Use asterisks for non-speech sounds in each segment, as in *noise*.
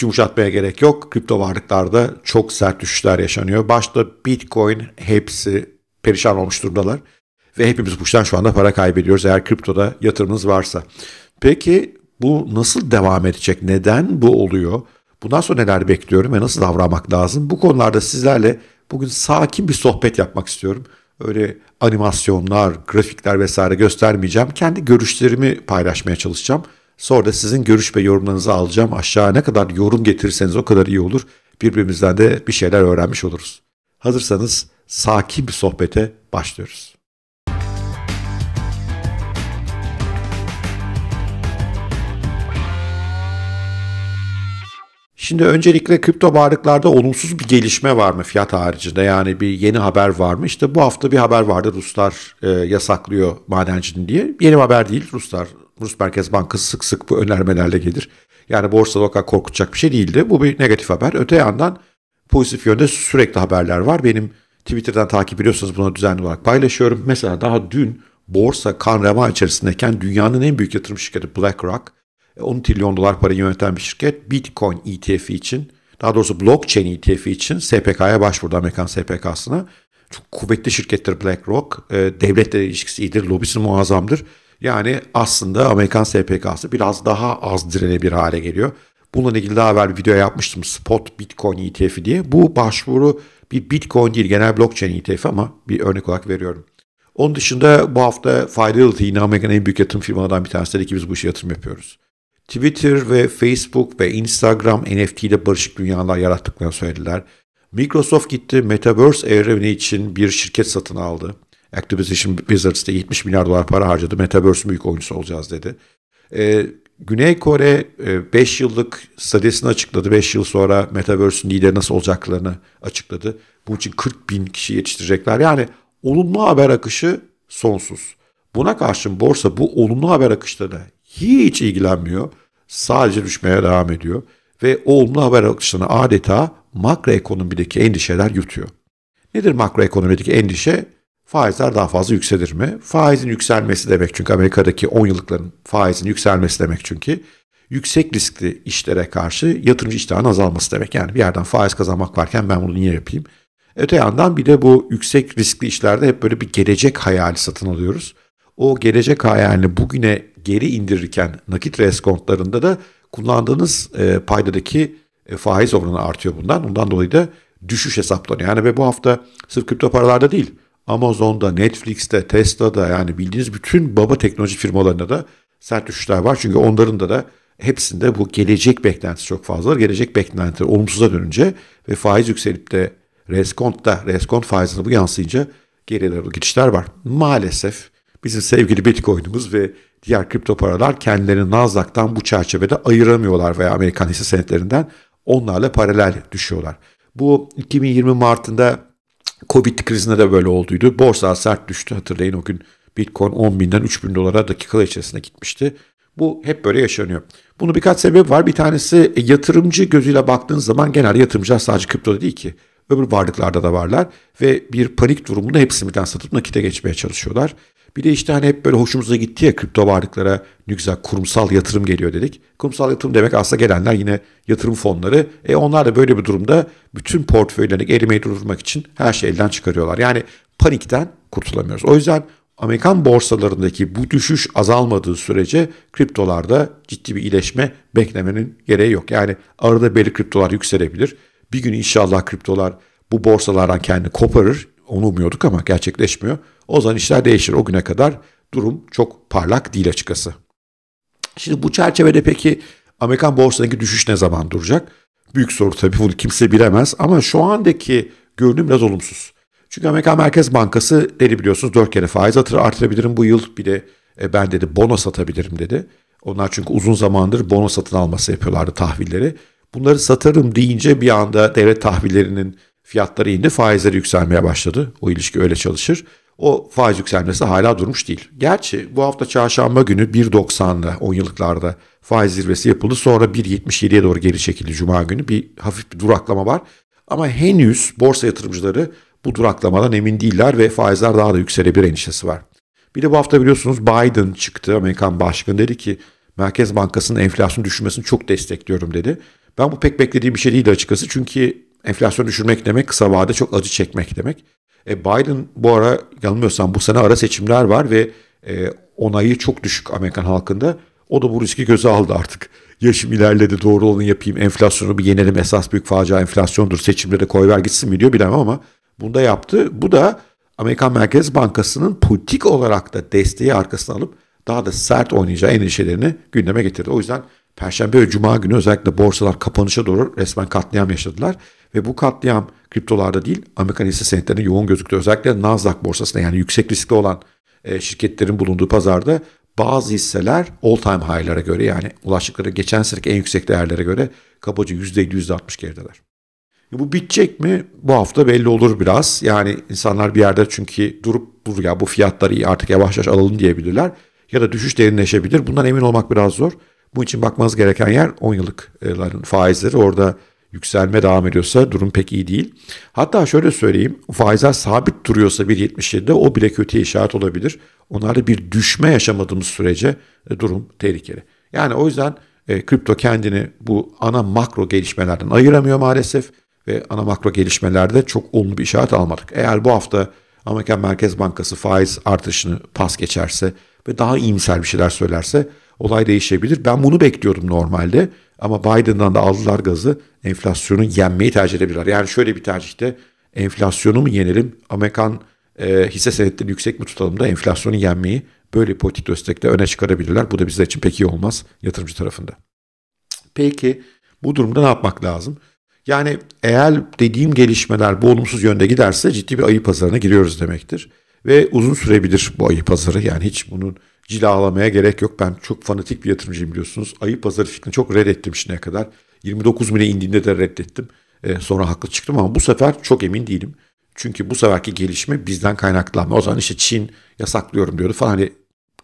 Hiç yumuşatmaya gerek yok. Kripto varlıklarda çok sert düşüşler yaşanıyor. Başta Bitcoin hepsi perişan olmuş durumdalar. Ve hepimiz bu işten şu anda para kaybediyoruz eğer kriptoda yatırımınız varsa. Peki bu nasıl devam edecek? Neden bu oluyor? Bundan sonra neler bekliyorum ve nasıl davranmak lazım? Bu konularda sizlerle bugün sakin bir sohbet yapmak istiyorum. Öyle animasyonlar, grafikler vesaire göstermeyeceğim. Kendi görüşlerimi paylaşmaya çalışacağım. Sonra sizin görüş ve yorumlarınızı alacağım. Aşağıya ne kadar yorum getirirseniz o kadar iyi olur. Birbirimizden de bir şeyler öğrenmiş oluruz. Hazırsanız sakin bir sohbete başlıyoruz. Şimdi öncelikle kripto varlıklarda olumsuz bir gelişme var mı fiyat haricinde? Yani bir yeni haber var mı? İşte bu hafta bir haber vardı Ruslar e, yasaklıyor madencinin diye. Yeni haber değil Ruslar Rus Merkez Bankası sık sık bu önermelerle gelir. Yani borsada o korkutacak bir şey değildi. Bu bir negatif haber. Öte yandan pozitif yönde sürekli haberler var. Benim Twitter'dan takip ediyorsanız bunu düzenli olarak paylaşıyorum. Mesela daha dün borsa kan revan içerisindeyken dünyanın en büyük yatırım şirketi BlackRock 10 e, trilyon dolar para yöneten bir şirket Bitcoin ETF için daha doğrusu blockchain ETF için SPK'ya başvurdu Amerikan SPK'sına. Çok kuvvetli şirkettir BlackRock. E, devletle ilişkisi iyidir, lobisi muazzamdır. Yani aslında Amerikan SPK'sı biraz daha az direnebilir hale geliyor. Bununla ilgili daha evvel bir video yapmıştım Spot Bitcoin ETF'i diye. Bu başvuru bir Bitcoin değil genel blockchain ETF ama bir örnek olarak veriyorum. Onun dışında bu hafta Fidelity yine Amerika'nın en büyük yatırım firmalarından bir tanesi dedi ki biz bu işe yatırım yapıyoruz. Twitter ve Facebook ve Instagram NFT ile barışık dünyalar yarattıklarını söylediler. Microsoft gitti Metaverse evreni için bir şirket satın aldı. Activision Blizzard'da 70 milyar dolar para harcadı. Metaverse büyük oyuncusu olacağız dedi. E, Güney Kore 5 e, yıllık stratejisini açıkladı. 5 yıl sonra Metaverse'ün lideri nasıl olacaklarını açıkladı. Bunun için 40 bin kişi yetiştirecekler. Yani olumlu haber akışı sonsuz. Buna karşın borsa bu olumlu haber akışlarına hiç ilgilenmiyor. Sadece düşmeye devam ediyor. Ve o olumlu haber akışlarına adeta makroekonomideki endişeler yutuyor. Nedir makroekonomideki endişe? faizler daha fazla yükselir mi? Faizin yükselmesi demek çünkü Amerika'daki 10 yıllıkların faizin yükselmesi demek çünkü yüksek riskli işlere karşı yatırımcı iştahının azalması demek. Yani bir yerden faiz kazanmak varken ben bunu niye yapayım? Öte yandan bir de bu yüksek riskli işlerde hep böyle bir gelecek hayali satın alıyoruz. O gelecek hayalini bugüne geri indirirken nakit reskontlarında da kullandığınız e, paydadaki e, faiz oranı artıyor bundan. Bundan dolayı da düşüş hesaplanıyor. Yani ve bu hafta sırf kripto paralarda değil Amazon'da, Netflix'te, Tesla'da yani bildiğiniz bütün baba teknoloji firmalarında da sert düşüşler var. Çünkü onların da da hepsinde bu gelecek beklentisi çok fazla. Gelecek beklentileri olumsuza dönünce ve faiz yükselip de reskontta, reskont faizine bu yansıyınca geriye doğru gidişler var. Maalesef bizim sevgili Bitcoin'imiz ve diğer kripto paralar kendilerini Nasdaq'tan bu çerçevede ayıramıyorlar veya Amerikan hisse senetlerinden onlarla paralel düşüyorlar. Bu 2020 Mart'ında Covid krizinde de böyle olduydu. Borsa sert düştü hatırlayın o gün Bitcoin 10 binden 3 bin dolara dakikalar içerisinde gitmişti. Bu hep böyle yaşanıyor. Bunu birkaç sebep var. Bir tanesi e, yatırımcı gözüyle baktığınız zaman genelde yatırımcılar sadece kripto değil ki. Öbür varlıklarda da varlar ve bir panik durumunda hepsini birden satıp nakite geçmeye çalışıyorlar. Bir de işte hani hep böyle hoşumuza gitti ya kripto varlıklara ne güzel kurumsal yatırım geliyor dedik. Kurumsal yatırım demek aslında gelenler yine yatırım fonları. E onlar da böyle bir durumda bütün portföylerini erimeyi durdurmak için her şeyi elden çıkarıyorlar. Yani panikten kurtulamıyoruz. O yüzden Amerikan borsalarındaki bu düşüş azalmadığı sürece kriptolarda ciddi bir iyileşme beklemenin gereği yok. Yani arada belli kriptolar yükselebilir. Bir gün inşallah kriptolar bu borsalardan kendini koparır. Onu umuyorduk ama gerçekleşmiyor. O zaman işler değişir. O güne kadar durum çok parlak değil açıkçası. Şimdi bu çerçevede peki Amerikan borsadaki düşüş ne zaman duracak? Büyük soru tabii bunu kimse bilemez ama şu andaki görünüm biraz olumsuz. Çünkü Amerikan Merkez Bankası dedi biliyorsunuz 4 kere faiz atırı artırabilirim bu yıl. Bir de e, ben dedi bono satabilirim dedi. Onlar çünkü uzun zamandır bono satın alması yapıyorlardı tahvilleri. Bunları satarım deyince bir anda devlet tahvillerinin Fiyatları indi, faizleri yükselmeye başladı. O ilişki öyle çalışır. O faiz yükselmesi hala durmuş değil. Gerçi bu hafta çarşamba günü 1.90'la 10 yıllıklarda faiz zirvesi yapıldı. Sonra 1.77'ye doğru geri çekildi cuma günü. Bir hafif bir duraklama var. Ama henüz borsa yatırımcıları bu duraklamadan emin değiller ve faizler daha da yükselebilir endişesi var. Bir de bu hafta biliyorsunuz Biden çıktı. Amerikan başkanı dedi ki Merkez Bankası'nın enflasyon düşürmesini çok destekliyorum dedi. Ben bu pek beklediğim bir şey değil açıkçası. Çünkü enflasyon düşürmek demek kısa vadede çok acı çekmek demek. E, Biden bu ara yanılmıyorsam bu sene ara seçimler var ve e, onayı çok düşük Amerikan halkında. O da bu riski göze aldı artık. Yaşım ilerledi doğru olanı yapayım enflasyonu bir yenelim esas büyük facia enflasyondur seçimlere koyver gitsin mi diyor bilemem ama bunu da yaptı. Bu da Amerikan Merkez Bankası'nın politik olarak da desteği arkasına alıp daha da sert oynayacağı endişelerini gündeme getirdi. O yüzden Perşembe ve Cuma günü özellikle borsalar kapanışa doğru resmen katliam yaşadılar. Ve bu katliam kriptolarda değil Amerikan hisse senetlerine yoğun gözüktü. Özellikle Nasdaq borsasında yani yüksek riskli olan e, şirketlerin bulunduğu pazarda bazı hisseler all time high'lara göre yani ulaştıkları geçen seneki en yüksek değerlere göre kabaca %50 %60 gerideler. E, bu bitecek mi? Bu hafta belli olur biraz. Yani insanlar bir yerde çünkü durup dur ya bu fiyatları iyi artık yavaş yavaş alalım diyebilirler. Ya da düşüş derinleşebilir. Bundan emin olmak biraz zor. Bunun için bakmanız gereken yer 10 yıllıkların faizleri. Orada yükselme devam ediyorsa durum pek iyi değil. Hatta şöyle söyleyeyim faizler sabit duruyorsa 1.77'de o bile kötü işaret olabilir. Onlarda bir düşme yaşamadığımız sürece e, durum tehlikeli. Yani o yüzden e, kripto kendini bu ana makro gelişmelerden ayıramıyor maalesef ve ana makro gelişmelerde çok olumlu bir işaret almadık. Eğer bu hafta Amerikan Merkez Bankası faiz artışını pas geçerse ve daha iyimser bir şeyler söylerse olay değişebilir. Ben bunu bekliyordum normalde ama Biden'dan da aldılar gazı enflasyonu yenmeyi tercih edebilirler. Yani şöyle bir tercihte enflasyonu mu yenelim Amerikan e, hisse senetlerini yüksek mi tutalım da enflasyonu yenmeyi böyle politik destekle öne çıkarabilirler. Bu da bizler için pek iyi olmaz yatırımcı tarafında. Peki bu durumda ne yapmak lazım? Yani eğer dediğim gelişmeler bu olumsuz yönde giderse ciddi bir ayı pazarına giriyoruz demektir. Ve uzun sürebilir bu ayı pazarı. Yani hiç bunun cilalamaya gerek yok. Ben çok fanatik bir yatırımcıyım biliyorsunuz. Ayı pazarı fikrini çok reddettim şimdiye kadar. 29 bine indiğinde de reddettim. E, sonra haklı çıktım ama bu sefer çok emin değilim. Çünkü bu seferki gelişme bizden kaynaklanma. O zaman işte Çin yasaklıyorum diyordu falan. Hani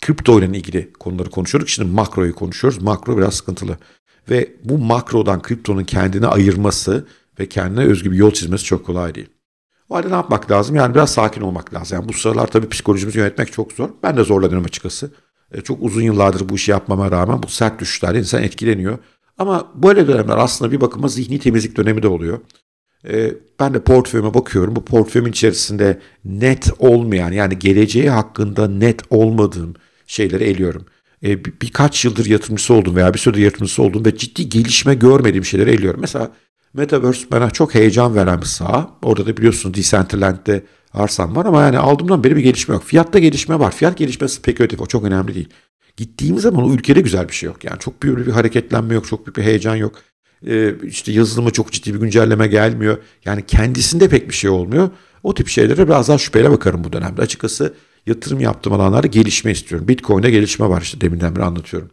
kripto ile ilgili konuları konuşuyorduk. Şimdi makroyu konuşuyoruz. Makro biraz sıkıntılı. Ve bu makrodan kriptonun kendini ayırması ve kendine özgü bir yol çizmesi çok kolay değil. O halde ne yapmak lazım? Yani biraz sakin olmak lazım. Yani bu sıralar tabii psikolojimizi yönetmek çok zor. Ben de zorlanıyorum açıkçası. E, çok uzun yıllardır bu işi yapmama rağmen bu sert düşüşler insan etkileniyor. Ama böyle dönemler aslında bir bakıma zihni temizlik dönemi de oluyor. E, ben de portföyüme bakıyorum. Bu portföyün içerisinde net olmayan yani geleceği hakkında net olmadığım şeyleri eliyorum. E, bir, birkaç yıldır yatırımcısı oldum veya bir süredir yatırımcısı oldum ve ciddi gelişme görmediğim şeyleri eliyorum. Mesela Metaverse bana çok heyecan veren bir saha. Orada da biliyorsunuz Decentraland'de arsam var ama yani aldığımdan beri bir gelişme yok. Fiyatta gelişme var. Fiyat gelişmesi spekülatif o çok önemli değil. Gittiğimiz zaman o ülkede güzel bir şey yok. Yani çok büyük bir hareketlenme yok, çok büyük bir heyecan yok. Ee, işte yazılımı çok ciddi bir güncelleme gelmiyor. Yani kendisinde pek bir şey olmuyor. O tip şeylere biraz daha şüpheyle bakarım bu dönemde. Açıkçası yatırım yaptığım alanlarda gelişme istiyorum. Bitcoin'de gelişme var işte deminden beri anlatıyorum.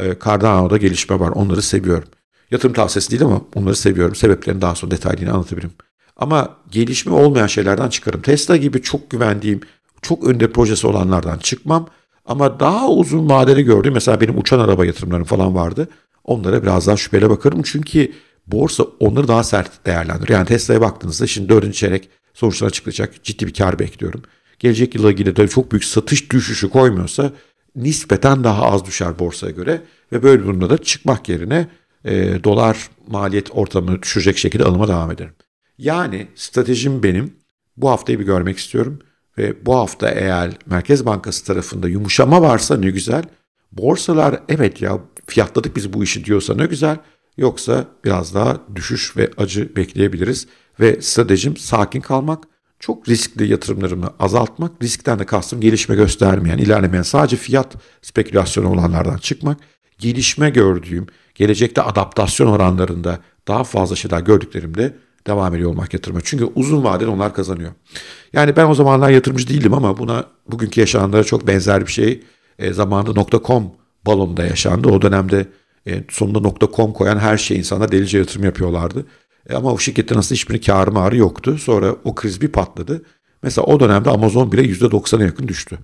Ee, Cardano'da gelişme var. Onları seviyorum. Yatırım tavsiyesi değil ama onları seviyorum. Sebeplerini daha sonra detaylıyını anlatabilirim. Ama gelişme olmayan şeylerden çıkarım. Tesla gibi çok güvendiğim, çok önde projesi olanlardan çıkmam. Ama daha uzun vadeli gördüğüm mesela benim uçan araba yatırımlarım falan vardı. Onlara biraz daha şüpheyle bakarım. Çünkü borsa onları daha sert değerlendirir. Yani Tesla'ya baktığınızda şimdi dördüncü çeyrek sonuçlarına açıklayacak ciddi bir kar bekliyorum. Gelecek yıla ilgili de çok büyük satış düşüşü koymuyorsa nispeten daha az düşer borsaya göre ve böyle durumda da çıkmak yerine e, dolar maliyet ortamını düşürecek şekilde alıma devam ederim. Yani stratejim benim. Bu haftayı bir görmek istiyorum. Ve bu hafta eğer Merkez Bankası tarafında yumuşama varsa ne güzel. Borsalar evet ya fiyatladık biz bu işi diyorsa ne güzel. Yoksa biraz daha düşüş ve acı bekleyebiliriz. Ve stratejim sakin kalmak, çok riskli yatırımlarımı azaltmak, riskten de kastım gelişme göstermeyen, ilerlemeyen, sadece fiyat spekülasyonu olanlardan çıkmak, gelişme gördüğüm, gelecekte adaptasyon oranlarında daha fazla şeyler gördüklerimde devam ediyor olmak yatırıma. Çünkü uzun vadede onlar kazanıyor. Yani ben o zamanlar yatırımcı değildim ama buna bugünkü yaşananlara çok benzer bir şey e, zamanında nokta.com balonunda yaşandı. O dönemde e, sonunda nokta.com koyan her şey insanlar delice yatırım yapıyorlardı. E, ama o şirketin aslında hiçbir karı marı yoktu. Sonra o kriz bir patladı. Mesela o dönemde Amazon bile %90'a yakın düştü.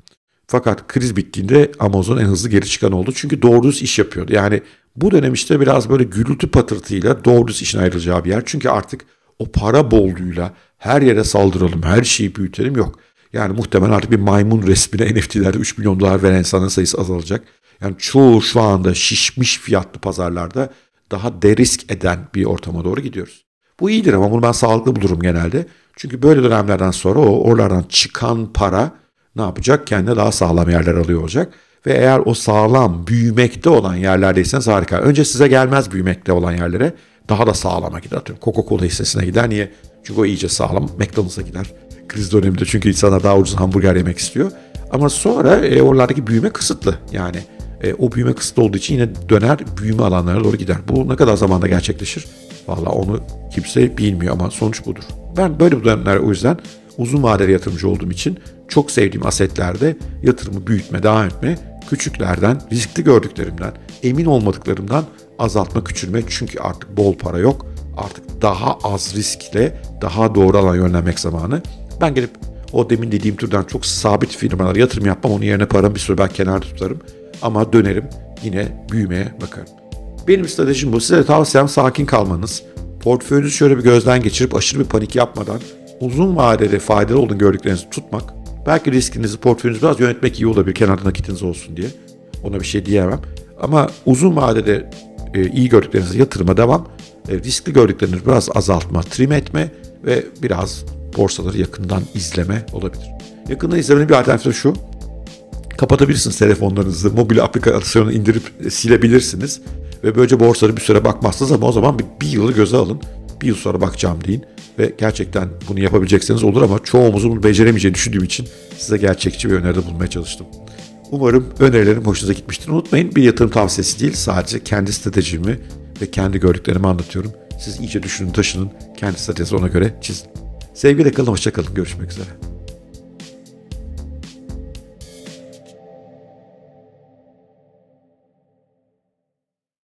Fakat kriz bittiğinde Amazon en hızlı geri çıkan oldu. Çünkü doğru iş yapıyordu. Yani bu dönem işte biraz böyle gürültü patırtıyla doğru düz işin ayrılacağı bir yer. Çünkü artık o para bolluğuyla her yere saldıralım, her şeyi büyütelim yok. Yani muhtemelen artık bir maymun resmine *laughs* NFT'lerde 3 milyon dolar veren insanın sayısı azalacak. Yani çoğu şu anda şişmiş fiyatlı pazarlarda daha derisk eden bir ortama doğru gidiyoruz. Bu iyidir ama bunu ben sağlıklı bulurum genelde. Çünkü böyle dönemlerden sonra o oralardan çıkan para ne yapacak? Kendine daha sağlam yerler alıyor olacak. Ve eğer o sağlam, büyümekte olan yerlerdeyseniz harika. Önce size gelmez büyümekte olan yerlere. Daha da sağlama gider. Atıyorum Coca-Cola hissesine gider. Niye? Çünkü o iyice sağlam. McDonald's'a gider. Kriz döneminde çünkü insanlar daha ucuz hamburger yemek istiyor. Ama sonra e, oralardaki büyüme kısıtlı. Yani e, o büyüme kısıtlı olduğu için yine döner büyüme alanlarına doğru gider. Bu ne kadar zamanda gerçekleşir? Valla onu kimse bilmiyor ama sonuç budur. Ben böyle bu dönemler o yüzden uzun vadeli yatırımcı olduğum için çok sevdiğim asetlerde yatırımı büyütme, devam etme Küçüklerden, riskli gördüklerimden, emin olmadıklarımdan azaltma küçülme çünkü artık bol para yok. Artık daha az riskle daha doğru alana yönlenmek zamanı. Ben gelip o demin dediğim türden çok sabit firmalara yatırım yapmam. Onun yerine paramı bir süre ben kenarda tutarım. Ama dönerim yine büyümeye bakarım. Benim stratejim bu. Size de tavsiyem sakin kalmanız. Portföyünüzü şöyle bir gözden geçirip aşırı bir panik yapmadan uzun vadede faydalı olduğunu gördüklerinizi tutmak Belki riskinizi, portföyünüzü biraz yönetmek iyi olabilir. Kenarda nakitiniz olsun diye. Ona bir şey diyemem. Ama uzun vadede e, iyi gördüklerinizi yatırıma devam. E, riskli gördüklerinizi biraz azaltma, trim etme ve biraz borsaları yakından izleme olabilir. Yakından izlemenin bir alternatifi şu. Kapatabilirsiniz telefonlarınızı, mobil aplikasyonu indirip silebilirsiniz. Ve böylece borsaları bir süre bakmazsınız ama o zaman bir, bir yılı göze alın. Bir yıl sonra bakacağım deyin. Ve gerçekten bunu yapabilecekseniz olur ama çoğumuzun bunu beceremeyeceğini düşündüğüm için size gerçekçi bir öneride bulmaya çalıştım. Umarım önerilerim hoşunuza gitmiştir. Unutmayın bir yatırım tavsiyesi değil sadece kendi stratejimi ve kendi gördüklerimi anlatıyorum. Siz iyice düşünün taşının kendi stratejinizi ona göre çizin. Sevgiyle kalın hoşçakalın görüşmek üzere.